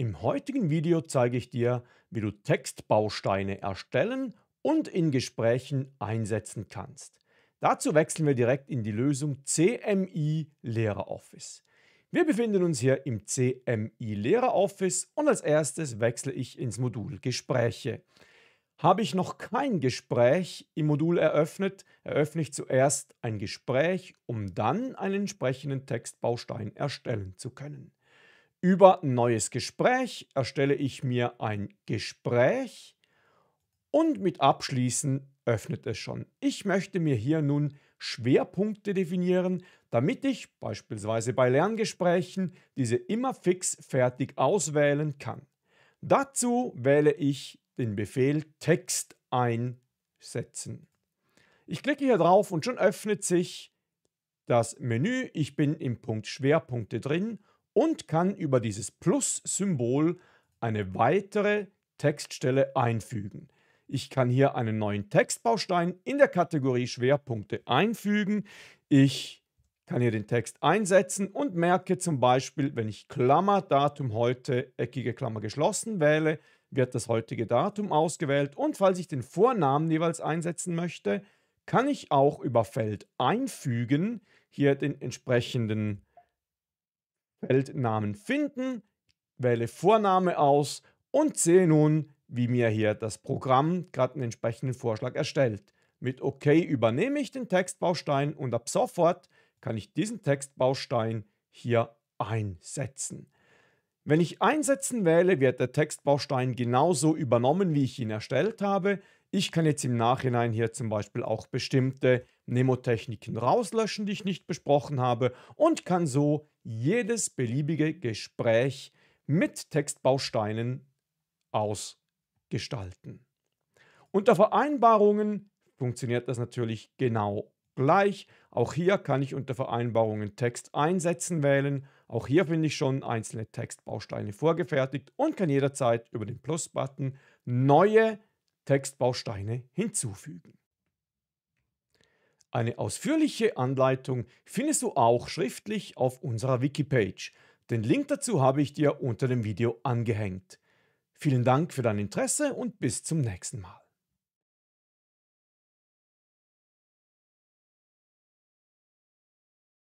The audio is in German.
Im heutigen Video zeige ich dir, wie du Textbausteine erstellen und in Gesprächen einsetzen kannst. Dazu wechseln wir direkt in die Lösung CMI LehrerOffice. Wir befinden uns hier im CMI LehrerOffice und als erstes wechsle ich ins Modul Gespräche. Habe ich noch kein Gespräch im Modul eröffnet, eröffne ich zuerst ein Gespräch, um dann einen entsprechenden Textbaustein erstellen zu können. Über neues Gespräch erstelle ich mir ein Gespräch und mit Abschließen öffnet es schon. Ich möchte mir hier nun Schwerpunkte definieren, damit ich beispielsweise bei Lerngesprächen diese immer fix fertig auswählen kann. Dazu wähle ich den Befehl Text einsetzen. Ich klicke hier drauf und schon öffnet sich das Menü. Ich bin im Punkt Schwerpunkte drin und kann über dieses Plus-Symbol eine weitere Textstelle einfügen. Ich kann hier einen neuen Textbaustein in der Kategorie Schwerpunkte einfügen. Ich kann hier den Text einsetzen und merke zum Beispiel, wenn ich Klammer Datum heute, eckige Klammer geschlossen wähle, wird das heutige Datum ausgewählt und falls ich den Vornamen jeweils einsetzen möchte, kann ich auch über Feld einfügen hier den entsprechenden Feldnamen finden, wähle Vorname aus und sehe nun, wie mir hier das Programm gerade einen entsprechenden Vorschlag erstellt. Mit OK übernehme ich den Textbaustein und ab sofort kann ich diesen Textbaustein hier einsetzen. Wenn ich Einsetzen wähle, wird der Textbaustein genauso übernommen, wie ich ihn erstellt habe. Ich kann jetzt im Nachhinein hier zum Beispiel auch bestimmte Nemotechniken rauslöschen, die ich nicht besprochen habe und kann so jedes beliebige Gespräch mit Textbausteinen ausgestalten. Unter Vereinbarungen funktioniert das natürlich genau gleich. Auch hier kann ich unter Vereinbarungen Text einsetzen wählen. Auch hier finde ich schon einzelne Textbausteine vorgefertigt und kann jederzeit über den Plus-Button neue Textbausteine hinzufügen. Eine ausführliche Anleitung findest du auch schriftlich auf unserer Wikipage. Den Link dazu habe ich dir unter dem Video angehängt. Vielen Dank für dein Interesse und bis zum nächsten Mal.